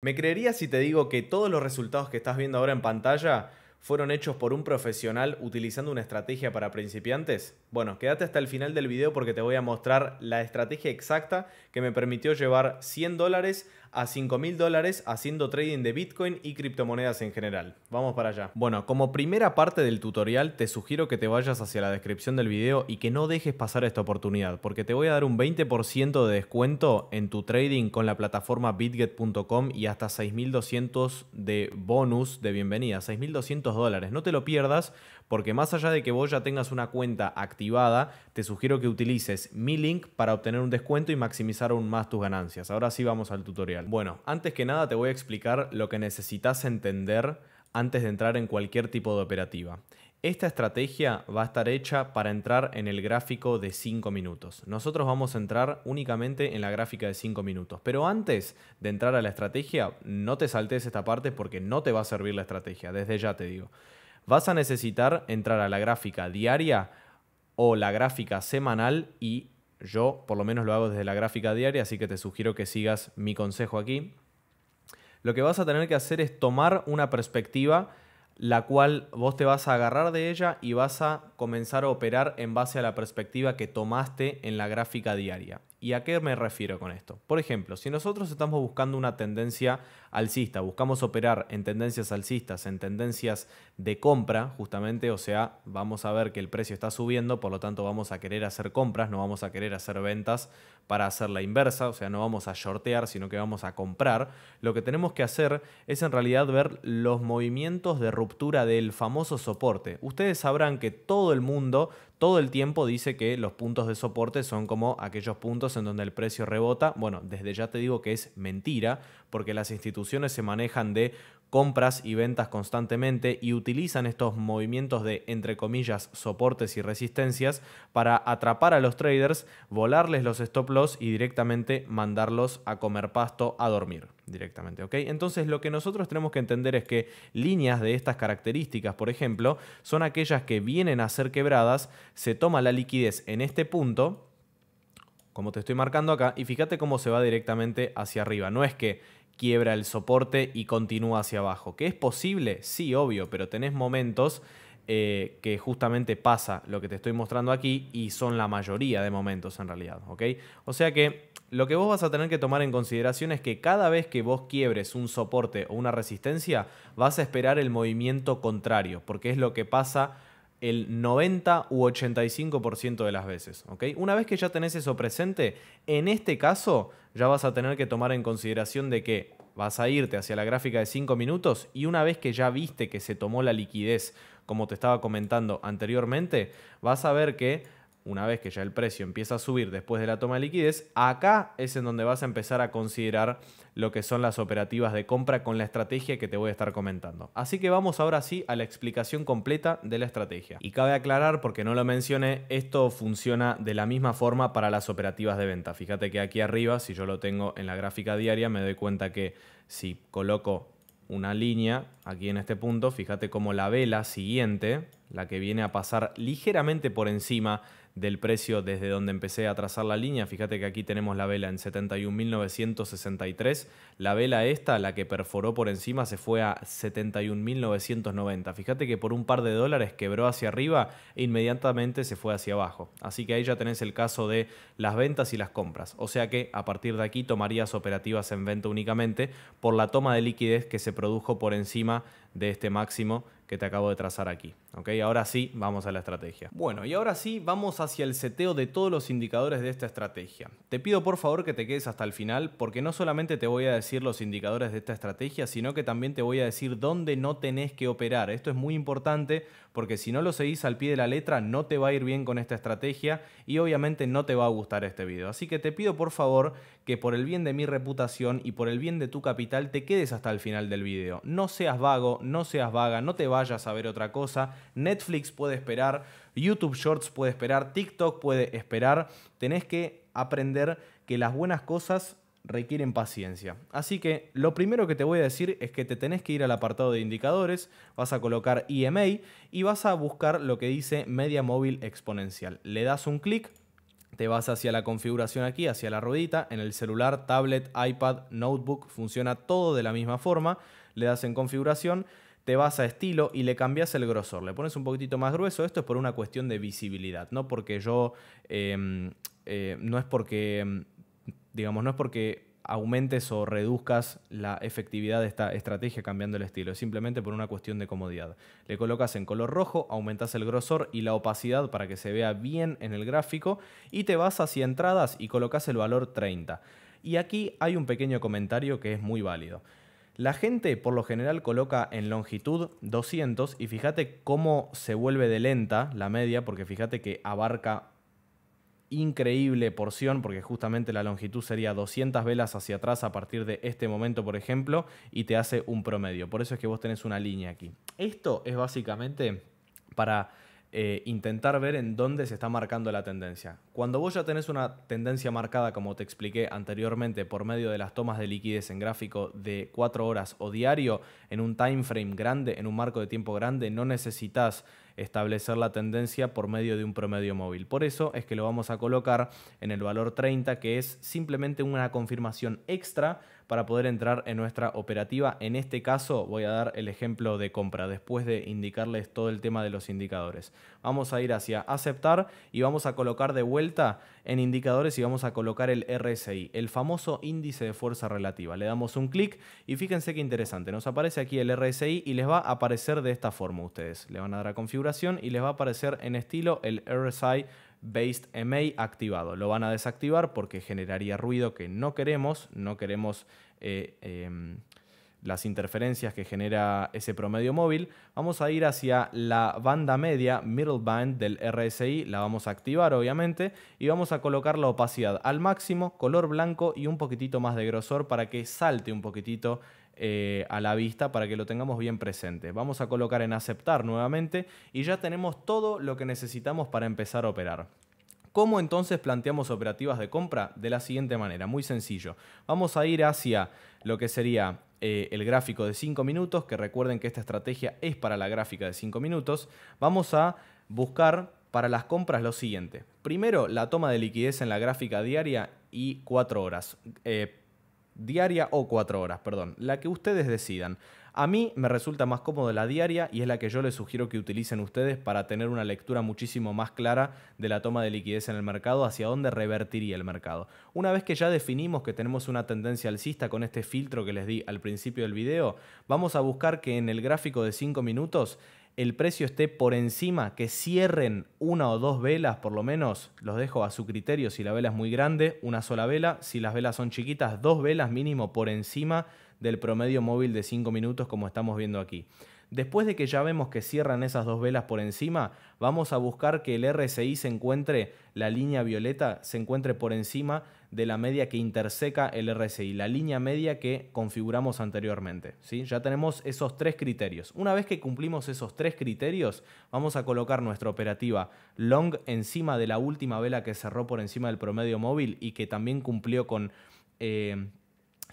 ¿Me creerías si te digo que todos los resultados que estás viendo ahora en pantalla fueron hechos por un profesional utilizando una estrategia para principiantes? Bueno, quédate hasta el final del video porque te voy a mostrar la estrategia exacta que me permitió llevar 100 dólares a 5.000 mil dólares haciendo trading de Bitcoin y criptomonedas en general. Vamos para allá. Bueno, como primera parte del tutorial te sugiero que te vayas hacia la descripción del video y que no dejes pasar esta oportunidad porque te voy a dar un 20% de descuento en tu trading con la plataforma bitget.com y hasta 6.200 de bonus de bienvenida, 6.200 dólares. No te lo pierdas porque más allá de que vos ya tengas una cuenta activada, te sugiero que utilices mi link para obtener un descuento y maximizar aún más tus ganancias. Ahora sí vamos al tutorial. Bueno, antes que nada te voy a explicar lo que necesitas entender antes de entrar en cualquier tipo de operativa. Esta estrategia va a estar hecha para entrar en el gráfico de 5 minutos. Nosotros vamos a entrar únicamente en la gráfica de 5 minutos. Pero antes de entrar a la estrategia, no te saltes esta parte porque no te va a servir la estrategia, desde ya te digo vas a necesitar entrar a la gráfica diaria o la gráfica semanal y yo por lo menos lo hago desde la gráfica diaria, así que te sugiero que sigas mi consejo aquí. Lo que vas a tener que hacer es tomar una perspectiva la cual vos te vas a agarrar de ella y vas a comenzar a operar en base a la perspectiva que tomaste en la gráfica diaria. ¿Y a qué me refiero con esto? Por ejemplo, si nosotros estamos buscando una tendencia alcista, buscamos operar en tendencias alcistas, en tendencias de compra, justamente, o sea, vamos a ver que el precio está subiendo, por lo tanto vamos a querer hacer compras, no vamos a querer hacer ventas para hacer la inversa, o sea, no vamos a shortear, sino que vamos a comprar. Lo que tenemos que hacer es en realidad ver los movimientos de ruptura del famoso soporte. Ustedes sabrán que todo el mundo todo el tiempo dice que los puntos de soporte son como aquellos puntos en donde el precio rebota. Bueno, desde ya te digo que es mentira, porque las instituciones se manejan de compras y ventas constantemente y utilizan estos movimientos de, entre comillas, soportes y resistencias para atrapar a los traders, volarles los stop loss y directamente mandarlos a comer pasto, a dormir directamente, ¿ok? Entonces lo que nosotros tenemos que entender es que líneas de estas características, por ejemplo, son aquellas que vienen a ser quebradas, se toma la liquidez en este punto, como te estoy marcando acá, y fíjate cómo se va directamente hacia arriba. No es que quiebra el soporte y continúa hacia abajo. ¿Que es posible? Sí, obvio, pero tenés momentos eh, que justamente pasa lo que te estoy mostrando aquí y son la mayoría de momentos en realidad, O sea que lo que vos vas a tener que tomar en consideración es que cada vez que vos quiebres un soporte o una resistencia, vas a esperar el movimiento contrario, porque es lo que pasa el 90 u 85% de las veces. ¿ok? Una vez que ya tenés eso presente, en este caso ya vas a tener que tomar en consideración de que vas a irte hacia la gráfica de 5 minutos y una vez que ya viste que se tomó la liquidez, como te estaba comentando anteriormente, vas a ver que una vez que ya el precio empieza a subir después de la toma de liquidez, acá es en donde vas a empezar a considerar lo que son las operativas de compra con la estrategia que te voy a estar comentando. Así que vamos ahora sí a la explicación completa de la estrategia. Y cabe aclarar, porque no lo mencioné, esto funciona de la misma forma para las operativas de venta. Fíjate que aquí arriba, si yo lo tengo en la gráfica diaria, me doy cuenta que si coloco una línea aquí en este punto, fíjate cómo la vela siguiente, la que viene a pasar ligeramente por encima del precio desde donde empecé a trazar la línea. Fíjate que aquí tenemos la vela en 71.963. La vela esta, la que perforó por encima, se fue a 71.990. Fíjate que por un par de dólares quebró hacia arriba e inmediatamente se fue hacia abajo. Así que ahí ya tenés el caso de las ventas y las compras. O sea que a partir de aquí tomarías operativas en venta únicamente por la toma de liquidez que se produjo por encima de este máximo que te acabo de trazar aquí. ¿ok? Ahora sí, vamos a la estrategia. Bueno, y ahora sí, vamos hacia el seteo de todos los indicadores de esta estrategia. Te pido por favor que te quedes hasta el final, porque no solamente te voy a decir los indicadores de esta estrategia, sino que también te voy a decir dónde no tenés que operar. Esto es muy importante, porque si no lo seguís al pie de la letra, no te va a ir bien con esta estrategia y obviamente no te va a gustar este video. Así que te pido por favor que por el bien de mi reputación y por el bien de tu capital te quedes hasta el final del video. No seas vago, no seas vaga, no te vayas a ver otra cosa. Netflix puede esperar, YouTube Shorts puede esperar, TikTok puede esperar. Tenés que aprender que las buenas cosas requieren paciencia. Así que lo primero que te voy a decir es que te tenés que ir al apartado de indicadores, vas a colocar EMA y vas a buscar lo que dice media móvil exponencial. Le das un clic, te vas hacia la configuración aquí, hacia la ruedita. En el celular, tablet, iPad, notebook, funciona todo de la misma forma. Le das en configuración, te vas a estilo y le cambias el grosor. Le pones un poquitito más grueso. Esto es por una cuestión de visibilidad, no porque yo... Em, eh, no es porque... Em, digamos, no es porque aumentes o reduzcas la efectividad de esta estrategia cambiando el estilo, simplemente por una cuestión de comodidad. Le colocas en color rojo, aumentas el grosor y la opacidad para que se vea bien en el gráfico y te vas hacia entradas y colocas el valor 30. Y aquí hay un pequeño comentario que es muy válido. La gente por lo general coloca en longitud 200 y fíjate cómo se vuelve de lenta la media, porque fíjate que abarca increíble porción, porque justamente la longitud sería 200 velas hacia atrás a partir de este momento, por ejemplo, y te hace un promedio. Por eso es que vos tenés una línea aquí. Esto es básicamente para eh, intentar ver en dónde se está marcando la tendencia. Cuando vos ya tenés una tendencia marcada, como te expliqué anteriormente, por medio de las tomas de liquidez en gráfico de 4 horas o diario, en un time frame grande, en un marco de tiempo grande, no necesitas establecer la tendencia por medio de un promedio móvil. Por eso es que lo vamos a colocar en el valor 30, que es simplemente una confirmación extra para poder entrar en nuestra operativa. En este caso voy a dar el ejemplo de compra después de indicarles todo el tema de los indicadores. Vamos a ir hacia aceptar y vamos a colocar de vuelta en indicadores y vamos a colocar el RSI, el famoso índice de fuerza relativa. Le damos un clic y fíjense qué interesante, nos aparece aquí el RSI y les va a aparecer de esta forma a ustedes. Le van a dar a configuración y les va a aparecer en estilo el RSI Based MA activado. Lo van a desactivar porque generaría ruido que no queremos, no queremos eh, em, las interferencias que genera ese promedio móvil. Vamos a ir hacia la banda media, middle band del RSI, la vamos a activar obviamente y vamos a colocar la opacidad al máximo, color blanco y un poquitito más de grosor para que salte un poquitito eh, a la vista para que lo tengamos bien presente. Vamos a colocar en aceptar nuevamente y ya tenemos todo lo que necesitamos para empezar a operar. ¿Cómo entonces planteamos operativas de compra? De la siguiente manera, muy sencillo. Vamos a ir hacia lo que sería eh, el gráfico de 5 minutos, que recuerden que esta estrategia es para la gráfica de 5 minutos. Vamos a buscar para las compras lo siguiente. Primero, la toma de liquidez en la gráfica diaria y 4 horas. Eh, diaria o cuatro horas, perdón, la que ustedes decidan. A mí me resulta más cómodo la diaria y es la que yo les sugiero que utilicen ustedes para tener una lectura muchísimo más clara de la toma de liquidez en el mercado, hacia dónde revertiría el mercado. Una vez que ya definimos que tenemos una tendencia alcista con este filtro que les di al principio del video, vamos a buscar que en el gráfico de 5 minutos el precio esté por encima, que cierren una o dos velas por lo menos, los dejo a su criterio si la vela es muy grande, una sola vela, si las velas son chiquitas, dos velas mínimo por encima del promedio móvil de 5 minutos como estamos viendo aquí. Después de que ya vemos que cierran esas dos velas por encima, vamos a buscar que el RSI se encuentre, la línea violeta se encuentre por encima de la media que interseca el RSI, la línea media que configuramos anteriormente. ¿sí? Ya tenemos esos tres criterios. Una vez que cumplimos esos tres criterios, vamos a colocar nuestra operativa long encima de la última vela que cerró por encima del promedio móvil y que también cumplió con eh,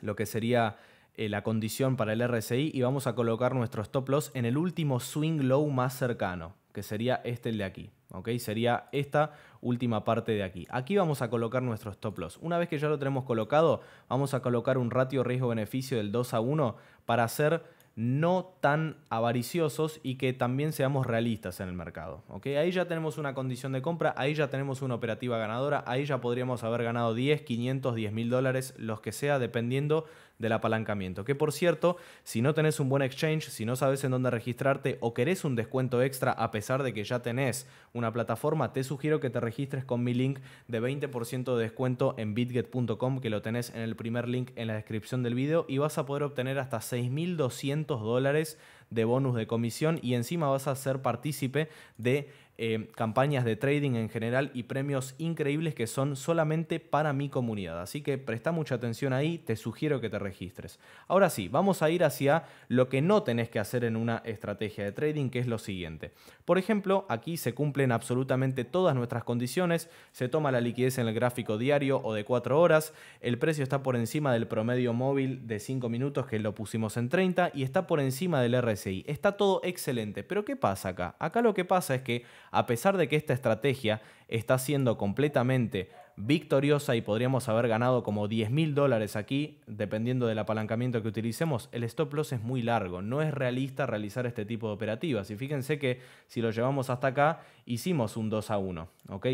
lo que sería eh, la condición para el RSI y vamos a colocar nuestro stop loss en el último swing low más cercano, que sería este el de aquí. ¿ok? Sería esta última parte de aquí. Aquí vamos a colocar nuestros stop loss. Una vez que ya lo tenemos colocado, vamos a colocar un ratio riesgo-beneficio del 2 a 1 para hacer no tan avariciosos y que también seamos realistas en el mercado. ¿ok? Ahí ya tenemos una condición de compra, ahí ya tenemos una operativa ganadora, ahí ya podríamos haber ganado 10, 500, 10 mil dólares, los que sea, dependiendo del apalancamiento. Que por cierto, si no tenés un buen exchange, si no sabes en dónde registrarte o querés un descuento extra a pesar de que ya tenés una plataforma, te sugiero que te registres con mi link de 20% de descuento en bitget.com, que lo tenés en el primer link en la descripción del video y vas a poder obtener hasta 6200 dólares de bonus de comisión y encima vas a ser partícipe de eh, campañas de trading en general y premios increíbles que son solamente para mi comunidad. Así que presta mucha atención ahí, te sugiero que te registres. Ahora sí, vamos a ir hacia lo que no tenés que hacer en una estrategia de trading, que es lo siguiente. Por ejemplo, aquí se cumplen absolutamente todas nuestras condiciones, se toma la liquidez en el gráfico diario o de 4 horas, el precio está por encima del promedio móvil de 5 minutos que lo pusimos en 30 y está por encima del RSI. Está todo excelente, pero ¿qué pasa acá? Acá lo que pasa es que a pesar de que esta estrategia está siendo completamente victoriosa y podríamos haber ganado como 10 mil dólares aquí, dependiendo del apalancamiento que utilicemos, el stop loss es muy largo, no es realista realizar este tipo de operativas. Y fíjense que si lo llevamos hasta acá, hicimos un 2 a 1,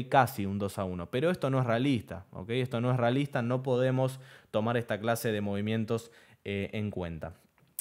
Casi un 2 a 1, pero esto no es realista, Esto no es realista, no podemos tomar esta clase de movimientos eh, en cuenta.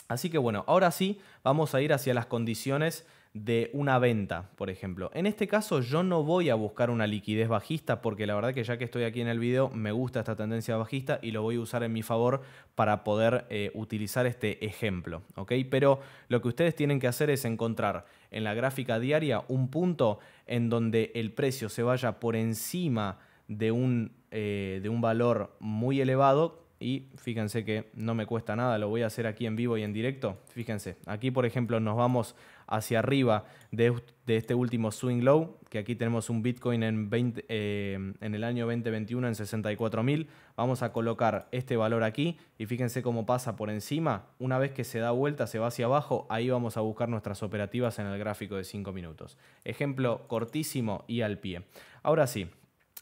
Así que bueno, ahora sí, vamos a ir hacia las condiciones de una venta, por ejemplo. En este caso yo no voy a buscar una liquidez bajista porque la verdad que ya que estoy aquí en el video me gusta esta tendencia bajista y lo voy a usar en mi favor para poder eh, utilizar este ejemplo. ¿ok? Pero lo que ustedes tienen que hacer es encontrar en la gráfica diaria un punto en donde el precio se vaya por encima de un, eh, de un valor muy elevado y fíjense que no me cuesta nada, lo voy a hacer aquí en vivo y en directo. Fíjense, aquí por ejemplo nos vamos hacia arriba de, este último swing low, que aquí tenemos un Bitcoin en, 20, eh, en el año 2021 en 64.000. Vamos a colocar este valor aquí y fíjense cómo pasa por encima. Una vez que se da vuelta, se va hacia abajo, ahí vamos a buscar nuestras operativas en el gráfico de 5 minutos. Ejemplo cortísimo y al pie. Ahora sí,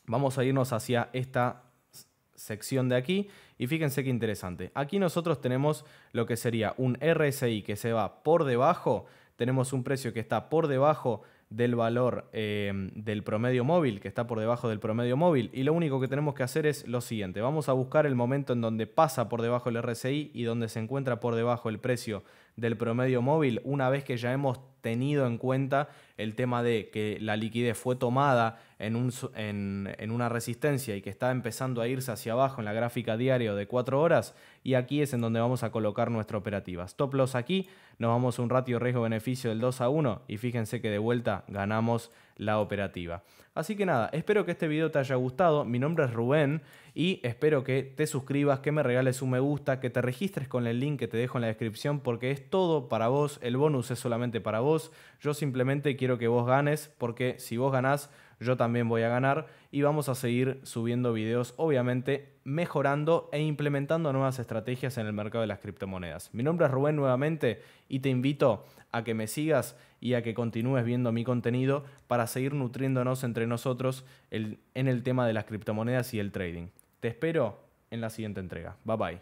vamos a irnos hacia esta sección de aquí y fíjense qué interesante. Aquí nosotros tenemos lo que sería un RSI que se va por debajo tenemos un precio que está por debajo del valor eh, del promedio móvil, que está por debajo del promedio móvil, y lo único que tenemos que hacer es lo siguiente, vamos a buscar el momento en donde pasa por debajo el RSI y donde se encuentra por debajo el precio del promedio móvil, una vez que ya hemos tenido en cuenta el tema de que la liquidez fue tomada en, un, en, una resistencia y que está empezando a irse hacia abajo en la gráfica diaria de 4 horas y aquí es en donde vamos a colocar nuestra operativa. Stop loss aquí, nos vamos un ratio riesgo-beneficio del 2 a 1 y fíjense que de vuelta ganamos la operativa. Así que nada, espero que este video te haya gustado, mi nombre es Rubén y espero que te suscribas, que me regales un me gusta, que te registres con el link que te dejo en la descripción porque es todo para vos, el bonus es solamente para vos, yo simplemente quiero que vos ganes, porque si vos ganás, yo también voy a ganar y vamos a seguir subiendo videos, obviamente mejorando e implementando nuevas estrategias en el mercado de las criptomonedas. Mi nombre es Rubén nuevamente y te invito a que me sigas y a que continúes viendo mi contenido para seguir nutriéndonos entre nosotros en el tema de las criptomonedas y el trading. Te espero en la siguiente entrega. Bye bye.